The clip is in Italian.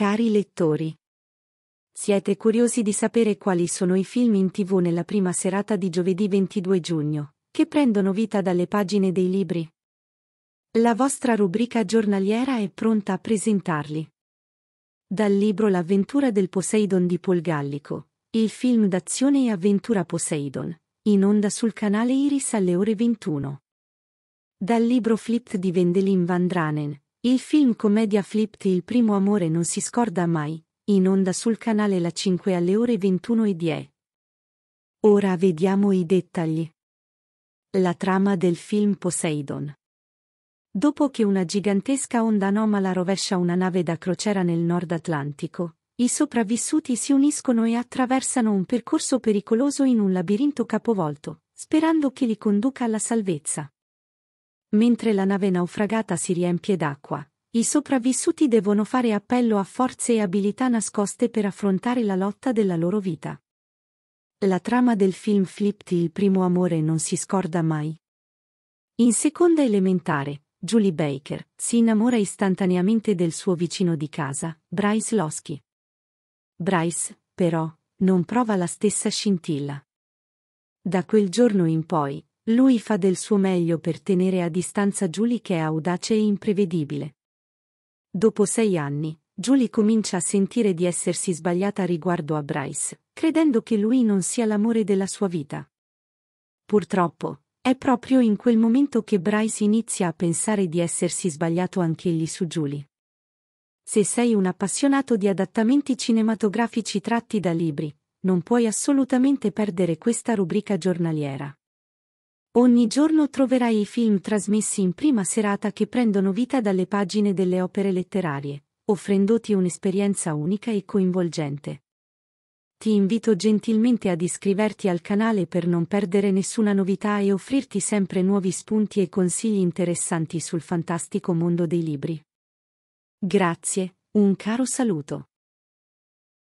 Cari lettori, siete curiosi di sapere quali sono i film in tv nella prima serata di giovedì 22 giugno, che prendono vita dalle pagine dei libri? La vostra rubrica giornaliera è pronta a presentarli. Dal libro L'avventura del Poseidon di Paul Gallico, il film d'azione e avventura Poseidon, in onda sul canale Iris alle ore 21. Dal libro Flipped di Vendelin Van Dranen, il film commedia Flipped Il primo amore non si scorda mai, in onda sul canale La 5 alle ore 21.10. Ora vediamo i dettagli. La trama del film Poseidon. Dopo che una gigantesca onda anomala rovescia una nave da crociera nel Nord Atlantico, i sopravvissuti si uniscono e attraversano un percorso pericoloso in un labirinto capovolto, sperando che li conduca alla salvezza. Mentre la nave naufragata si riempie d'acqua, i sopravvissuti devono fare appello a forze e abilità nascoste per affrontare la lotta della loro vita. La trama del film Flipped il primo amore non si scorda mai. In seconda elementare, Julie Baker si innamora istantaneamente del suo vicino di casa, Bryce Losky. Bryce, però, non prova la stessa scintilla. Da quel giorno in poi, lui fa del suo meglio per tenere a distanza Julie che è audace e imprevedibile. Dopo sei anni, Julie comincia a sentire di essersi sbagliata riguardo a Bryce, credendo che lui non sia l'amore della sua vita. Purtroppo, è proprio in quel momento che Bryce inizia a pensare di essersi sbagliato anch'egli su Julie. Se sei un appassionato di adattamenti cinematografici tratti da libri, non puoi assolutamente perdere questa rubrica giornaliera. Ogni giorno troverai i film trasmessi in prima serata che prendono vita dalle pagine delle opere letterarie, offrendoti un'esperienza unica e coinvolgente. Ti invito gentilmente ad iscriverti al canale per non perdere nessuna novità e offrirti sempre nuovi spunti e consigli interessanti sul fantastico mondo dei libri. Grazie, un caro saluto.